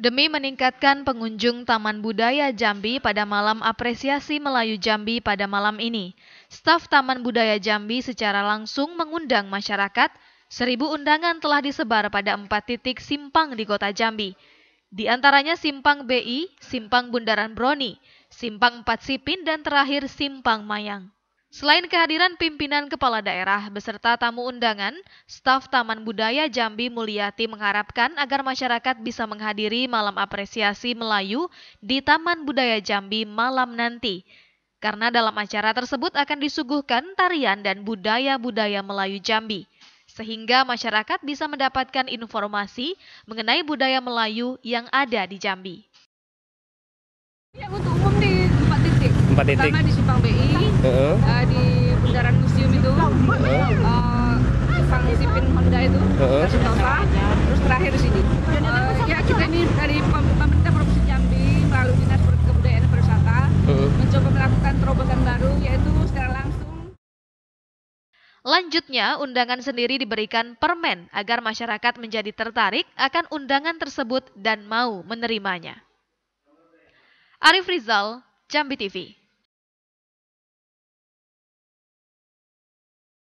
Demi meningkatkan pengunjung Taman Budaya Jambi pada malam apresiasi Melayu Jambi pada malam ini, staf Taman Budaya Jambi secara langsung mengundang masyarakat. Seribu undangan telah disebar pada empat titik simpang di kota Jambi. Di antaranya Simpang BI, Simpang Bundaran Broni, Simpang Empat Sipin, dan terakhir Simpang Mayang. Selain kehadiran pimpinan kepala daerah beserta tamu undangan, staf Taman Budaya Jambi Mulyati mengharapkan agar masyarakat bisa menghadiri malam apresiasi Melayu di Taman Budaya Jambi malam nanti. Karena dalam acara tersebut akan disuguhkan tarian dan budaya-budaya Melayu Jambi, sehingga masyarakat bisa mendapatkan informasi mengenai budaya Melayu yang ada di Jambi. Ya, untuk umum di empat titik pertama di simpang BI uh -uh. Eh, uh, di bundaran museum itu uh -uh. uh, Simpang Sipin Honda itu uh -huh. Sutosa terus terakhir di sini uh, ya kita ini dari pemerintah provinsi Jambi melalui dinas kebudayaan pariwisata uh -uh. mencoba melakukan terobosan baru yaitu secara langsung Lanjutnya, undangan sendiri diberikan permen agar masyarakat menjadi tertarik akan undangan tersebut dan mau menerimanya. Arif Rizal, Jambi TV.